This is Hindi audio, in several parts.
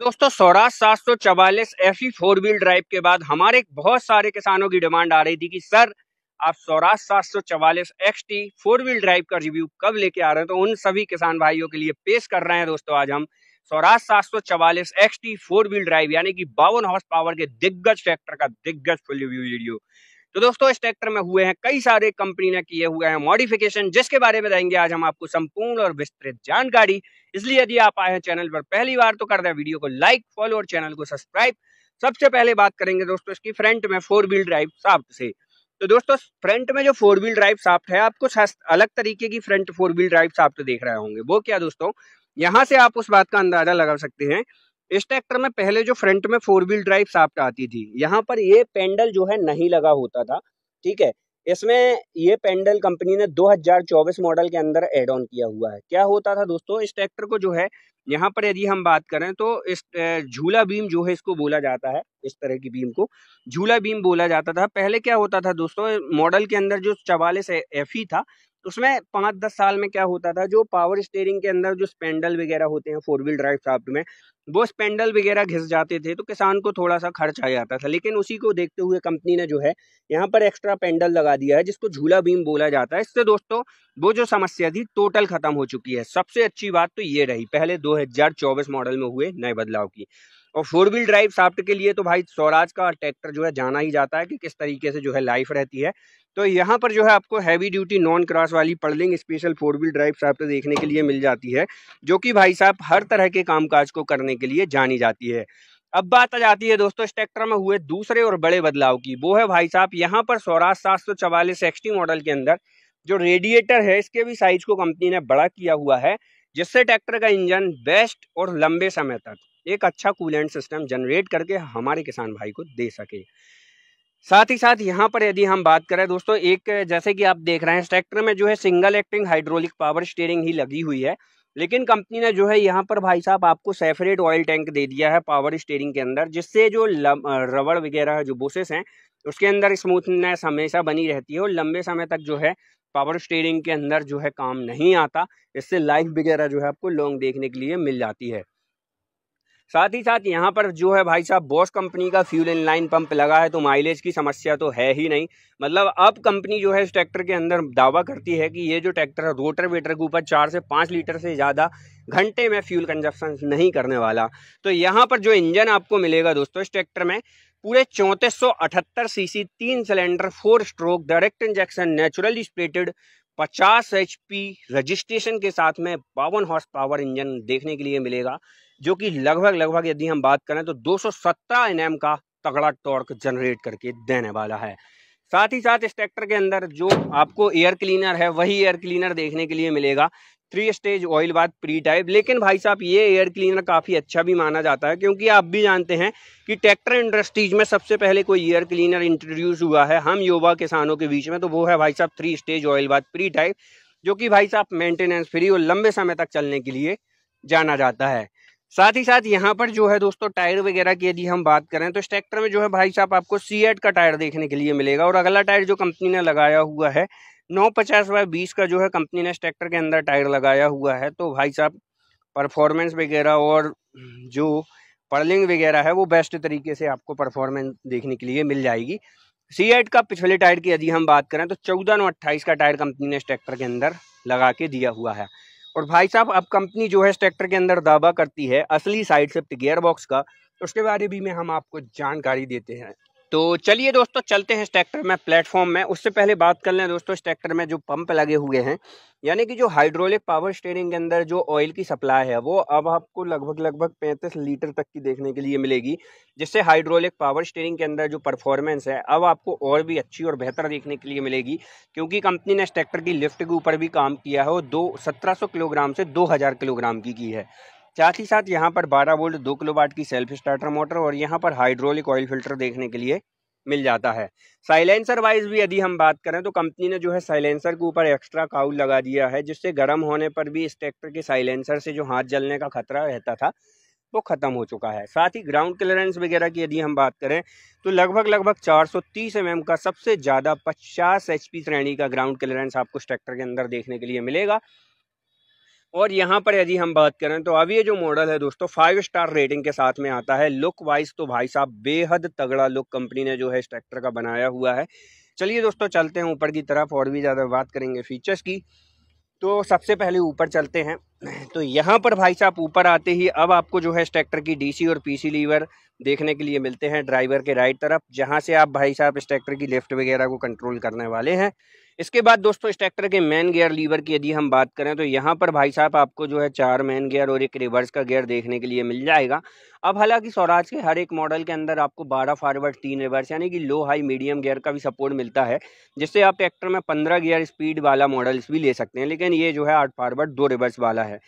दोस्तों स्वराज सात सौ चवालीस एफ फोर व्हील ड्राइव के बाद हमारे बहुत सारे किसानों की डिमांड आ रही थी कि सर आप स्वराज सात सौ चवालीस X T four wheel drive का रिव्यू कब लेके आ रहे हैं तो उन सभी किसान भाइयों के लिए पेश कर रहे हैं दोस्तों आज हम स्वराज सात सौ चवालीस X T four wheel drive यानी कि बावन हॉर्स पावर के दिग्गज फैक्टर का दिग्गज फुल रिव्यू वीडियो तो दोस्तों इस ट्रैक्टर में हुए हैं कई सारे कंपनी ने किए हुए हैं मॉडिफिकेशन जिसके बारे में रहेंगे आज हम आपको संपूर्ण और विस्तृत जानकारी इसलिए यदि आप आए हैं चैनल पर पहली बार तो कर दे वीडियो को लाइक फॉलो और चैनल को सब्सक्राइब सबसे पहले बात करेंगे दोस्तों इसकी फ्रंट में फोर व्हील ड्राइव साफ्ट से तो दोस्तों फ्रंट में जो फोर व्हील ड्राइव साफ्ट है आप कुछ अलग तरीके की front four wheel drive shaft देख रहे होंगे वो क्या दोस्तों यहाँ से आप उस बात का अंदाजा लगा सकते हैं इस ट्रैक्टर में पहले जो फ्रंट में फोर व्हील ड्राइव साफ्ट आती थी यहाँ पर ये पेंडल जो है नहीं लगा होता था ठीक है इसमें ये पैंडल कंपनी ने 2024 मॉडल के अंदर एड ऑन किया हुआ है क्या होता था दोस्तों इस ट्रैक्टर को जो है यहाँ पर यदि हम बात करें तो इस झूला बीम जो है इसको बोला जाता है इस तरह की बीम को झूला बीम बोला जाता था पहले क्या होता था दोस्तों मॉडल के अंदर जो चवालीस एफ e था उसमें पाँच दस साल में क्या होता था जो पावर स्टेयरिंग के अंदर जो स्पेंडल वगैरह होते हैं फोर व्हील ड्राइव शाफ्ट में वो स्पेंडल वगैरह घिस जाते थे तो किसान को थोड़ा सा खर्च आ जाता था लेकिन उसी को देखते हुए कंपनी ने जो है यहाँ पर एक्स्ट्रा पेंडल लगा दिया है जिसको झूला बीम बोला जाता है इससे दोस्तों वो जो समस्या थी टोटल खत्म हो चुकी है सबसे अच्छी बात तो ये रही पहले दो मॉडल में हुए नए बदलाव की और फोर व्हील ड्राइव साफ्ट के लिए तो भाई स्वराज का ट्रैक्टर जो है जाना ही जाता है कि किस तरीके से जो है लाइफ रहती है तो यहाँ पर जो है आपको हैवी ड्यूटी नॉन क्रॉस वाली puddling special four wheel drive shaft देखने के लिए मिल जाती है जो कि भाई साहब हर तरह के कामकाज को करने के लिए जानी जाती है अब बात आ जाती है दोस्तों इस ट्रैक्टर में हुए दूसरे और बड़े बदलाव की वो है भाई साहब यहाँ पर स्वराज सात सौ चवालीस एक्सटी मॉडल के अंदर जो रेडिएटर है इसके भी साइज को कंपनी ने बड़ा किया हुआ है जिससे ट्रैक्टर का इंजन बेस्ट और लंबे समय तक एक अच्छा कूलेंट सिस्टम जनरेट करके हमारे किसान भाई को दे सके साथ ही साथ यहाँ पर यदि हम बात करें दोस्तों एक जैसे कि आप देख रहे हैं ट्रैक्टर में जो है single acting hydraulic power steering ही लगी हुई है लेकिन कंपनी ने जो है यहाँ पर भाई साहब आपको सेफरेट ऑयल टैंक दे दिया है पावर स्टेयरिंग के अंदर जिससे जो रबड़ वगैरह जो बोसेस हैं उसके अंदर स्मूथनेस हमेशा बनी रहती है और लंबे समय तक जो है पावर स्टेयरिंग के अंदर जो है काम नहीं आता इससे लाइफ वगैरह जो है आपको लॉन्ग देखने के लिए मिल जाती है साथ ही साथ यहाँ पर जो है भाई साहब बॉस कंपनी का फ्यूल इन लाइन पंप लगा है तो माइलेज की समस्या तो है ही नहीं मतलब अब कंपनी जो है इस ट्रैक्टर के अंदर दावा करती है कि ये जो ट्रैक्टर है रोटर वेटर के ऊपर चार से पाँच लीटर से ज़्यादा घंटे में फ्यूल कंजप्शन नहीं करने वाला तो यहाँ पर जो इंजन आपको मिलेगा दोस्तों इस ट्रैक्टर में पूरे चौंतीस सौ अठहत्तर सीसी तीन cylinder four stroke direct injection natural स्प्लेटेड पचास एच रजिस्ट्रेशन के साथ में बावन हॉर्स पावर इंजन देखने के लिए मिलेगा जो कि लगभग लगभग यदि हम बात करें तो 217 एम का तगड़ा टॉर्क जनरेट करके देने वाला है साथ ही साथ इस ट्रैक्टर के अंदर जो आपको एयर क्लीनर है वही एयर क्लीनर देखने के लिए मिलेगा three stage oil bath pre type लेकिन भाई साहब ये एयर क्लीनर काफ़ी अच्छा भी माना जाता है क्योंकि आप भी जानते हैं कि ट्रैक्टर इंडस्ट्रीज में सबसे पहले कोई एयर क्लीनर इंट्रोड्यूस हुआ है हम युवा किसानों के बीच में तो वो है भाई साहब three stage oil bath pre type जो कि भाई साहब मेंटेनेंस फ्री और लंबे समय तक चलने के लिए जाना जाता है साथ ही साथ यहाँ पर जो है दोस्तों टायर वगैरह की यदि हम बात करें तो इस ट्रैक्टर में जो है भाई साहब आपको सी का टायर देखने के लिए मिलेगा और अगला टायर जो कंपनी ने लगाया हुआ है नौ पचास बाय बीस का जो है कंपनी ने इस ट्रैक्टर के अंदर टायर लगाया हुआ है तो भाई साहब परफॉर्मेंस वगैरह और जो पर्लिंग वगैरह है वो बेस्ट तरीके से आपको परफॉर्मेंस देखने के लिए मिल जाएगी सी एट का पिछले टायर की यदि हम बात करें तो चौदह नौ अट्ठाईस का टायर कंपनी ने इस ट्रैक्टर के अंदर लगा के दिया हुआ है और भाई साहब अब कंपनी जो है इस ट्रैक्टर के अंदर दावा करती है असली साइड से गेयर बॉक्स का तो उसके बारे भी में हम आपको जानकारी देते हैं तो चलिए दोस्तों चलते हैं इस ट्रैक्टर में प्लेटफॉर्म में उससे पहले बात कर लें दोस्तों इस ट्रैक्टर में जो पंप लगे हुए हैं यानी कि जो हाइड्रोलिक पावर स्टेयरिंग के अंदर जो ऑयल की सप्लाई है वो अब आपको लगभग लगभग 35 लीटर तक की देखने के लिए मिलेगी जिससे हाइड्रोलिक पावर स्टेयरिंग के अंदर जो परफॉर्मेंस है अब आपको और भी अच्छी और बेहतर देखने के लिए मिलेगी क्योंकि कंपनी ने इस ट्रैक्टर की लिफ्ट के ऊपर भी काम किया है और दो सत्रह किलोग्राम से दो किलोग्राम की की है साथ ही साथ यहाँ पर 12 वोल्ट दो वाट की सेल्फ स्टार्टर मोटर और यहाँ पर हाइड्रोलिक ऑयल फिल्टर देखने के लिए मिल जाता है साइलेंसर वाइज भी यदि हम बात करें तो कंपनी ने जो है साइलेंसर के ऊपर एक्स्ट्रा काउल लगा दिया है जिससे गर्म होने पर भी इस ट्रैक्टर के साइलेंसर से जो हाथ जलने का खतरा रहता था वो ख़त्म हो चुका है साथ ही ग्राउंड क्लियरेंस वगैरह की यदि हम बात करें तो लगभग लगभग 430 एमएम का सबसे ज़्यादा 50 एचपी श्रेणी का ग्राउंड क्लियरेंस आपको इस ट्रैक्टर के अंदर देखने के लिए मिलेगा और यहाँ पर यदि हम बात करें तो अब ये जो मॉडल है दोस्तों फाइव स्टार रेटिंग के साथ में आता है लुक वाइज तो भाई साहब बेहद तगड़ा लुक कंपनी ने जो है इस ट्रैक्टर का बनाया हुआ है चलिए दोस्तों चलते हैं ऊपर की तरफ और भी ज़्यादा बात करेंगे फीचर्स की तो सबसे पहले ऊपर चलते हैं तो यहाँ पर भाई साहब ऊपर आते ही अब आपको जो है इस ट्रैक्टर की डीसी और पीसी लीवर देखने के लिए मिलते हैं ड्राइवर के राइट तरफ जहाँ से आप भाई साहब इस ट्रैक्टर की लेफ्ट वगैरह को कंट्रोल करने वाले हैं इसके बाद दोस्तों इस ट्रैक्टर के मैन गियर लीवर की यदि हम बात करें तो यहाँ पर भाई साहब आपको जो है चार मैन गियर और एक रिवर्स का गियर देखने के लिए मिल जाएगा अब हालांकि स्वराज के हर एक मॉडल के अंदर आपको 12 फॉरवर्ड तीन रिवर्स यानी कि लो हाई मीडियम गियर का भी सपोर्ट मिलता है जिससे आप ट्रैक्टर में पंद्रह गियर स्पीड वाला मॉडल्स भी ले सकते हैं लेकिन ये जो है आठ फॉरवर्ड दो रिवर्स वाला है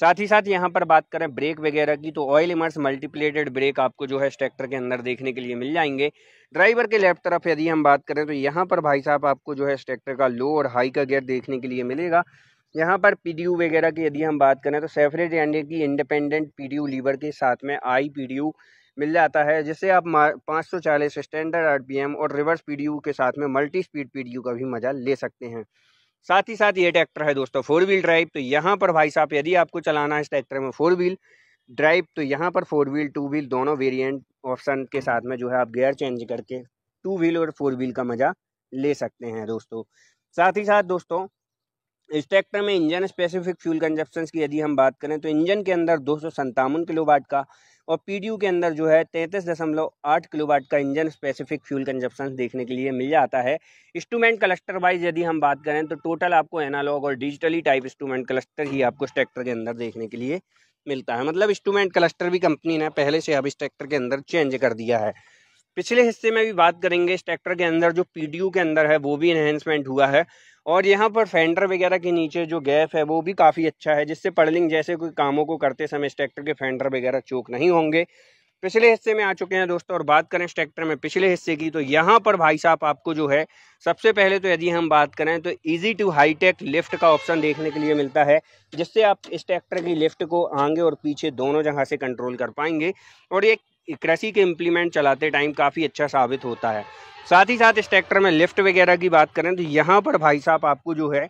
साथ ही साथ यहाँ पर बात करें ब्रेक वगैरह की तो ऑयल इमर्स मल्टीप्लेटेड ब्रेक आपको जो है इस ट्रैक्टर के अंदर देखने के लिए मिल जाएंगे ड्राइवर के लेफ्ट तरफ यदि हम बात करें तो यहाँ पर भाई साहब आपको जो है इस ट्रैक्टर का लो और हाई का गेयर देखने के लिए मिलेगा यहाँ पर पी वगैरह की यदि हम बात करें तो सेफरेज एंड की इंडिपेंडेंट पी लीवर के साथ में आई पी मिल जाता है जिससे आप पाँच सौ चालीस स्टैंडर्ड आर और रिवर्स पी के साथ में मल्टी स्पीड पी का भी मज़ा ले सकते हैं साथ ही साथ ये ट्रैक्टर है दोस्तों फोर व्हील ड्राइव तो यहाँ पर भाई साहब यदि आपको चलाना है इस ट्रैक्टर में फोर व्हील ड्राइव तो यहाँ पर फोर व्हील टू व्हील दोनों वेरिएंट ऑप्शन के साथ में जो है आप गेयर चेंज करके टू व्हील और फोर व्हील का मज़ा ले सकते हैं दोस्तों साथ ही साथ दोस्तों इस ट्रैक्टर में इंजन स्पेसिफिक फ्यूल कंजप्शन की यदि हम बात करें तो इंजन के अंदर दो किलो वाट का और पी के अंदर जो है तैंतीस दशमलव आठ किलोवाट का इंजन स्पेसिफिक फ्यूल कंजप्शन देखने के लिए मिल जाता है इंस्ट्रूमेंट क्लस्टर वाइज यदि हम बात करें तो टोटल आपको एनालॉग और डिजिटली टाइप इंस्ट्रूमेंट क्लस्टर ही आपको इस ट्रैक्टर के अंदर देखने के लिए मिलता है मतलब इंस्ट्रूमेंट क्लस्टर भी कंपनी ने पहले से अब इस ट्रैक्टर के अंदर चेंज कर दिया है पिछले हिस्से में भी बात करेंगे इस ट्रैक्टर के अंदर जो पी के अंदर है वो भी इन्हेंसमेंट हुआ है और यहाँ पर फेंडर वगैरह के नीचे जो गैप है वो भी काफ़ी अच्छा है जिससे पड़लिंग जैसे कोई कामों को करते समय इस ट्रैक्टर के फेंडर वगैरह चोक नहीं होंगे पिछले हिस्से में आ चुके हैं दोस्तों और बात करें इस ट्रैक्टर में पिछले हिस्से की तो यहाँ पर भाई साहब आपको जो है सबसे पहले तो यदि हम बात करें तो इजी टू हाईटेक लिफ्ट का ऑप्शन देखने के लिए मिलता है जिससे आप इस ट्रैक्टर की लिफ्ट को आगे और पीछे दोनों जगह से कंट्रोल कर पाएंगे और ये कृषि के इम्प्लीमेंट चलाते टाइम काफ़ी अच्छा साबित होता है साथ ही साथ इस ट्रैक्टर में लिफ्ट वगैरह की बात करें तो यहाँ पर भाई साहब आपको जो है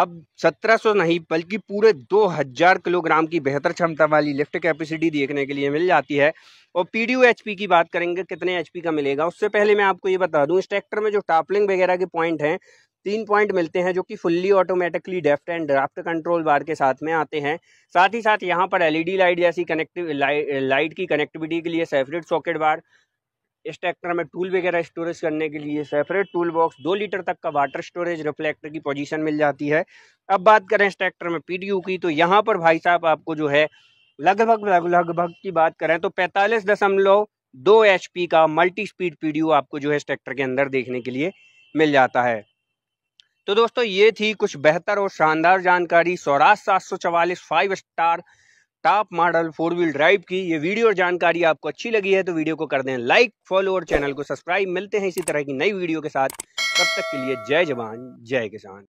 अब 1700 नहीं बल्कि पूरे 2000 किलोग्राम की बेहतर क्षमता वाली लिफ्ट कैपेसिटी देखने के लिए मिल जाती है और पी डी की बात करेंगे कितने एचपी का मिलेगा उससे पहले मैं आपको ये बता दूं इस ट्रैक्टर में जो टापलिंग वगैरह के पॉइंट हैं तीन पॉइंट मिलते हैं जो कि fully automatically depth and draft control बार के साथ में आते हैं साथ ही साथ यहाँ पर एलईडी लाइट जैसी कनेक्टिव लाइट की कनेक्टिविटी के लिए सेपरेट सॉकेट बार इस ट्रैक्टर में टूल वगैरह स्टोरेज करने के लिए सेपरेट टूल बॉक्स दो लीटर तक का वाटर स्टोरेज रिफ्लेक्टर की पोजिशन मिल जाती है अब बात करें इस ट्रैक्टर में पीडीयू की तो यहाँ पर भाई साहब आपको जो है लगभग लगभग की बात करें तो पैंतालीस दशमलव दो एच का मल्टी स्पीड पी आपको जो है इस ट्रैक्टर के अंदर देखने के लिए मिल जाता है तो दोस्तों ये थी कुछ बेहतर और शानदार जानकारी स्वराज सात सौ चवालीस five star top model four wheel drive की ये वीडियो और जानकारी आपको अच्छी लगी है तो वीडियो को कर दें लाइक फॉलो और चैनल को सब्सक्राइब मिलते हैं इसी तरह की नई वीडियो के साथ तब तक के लिए जय जवान जय किसान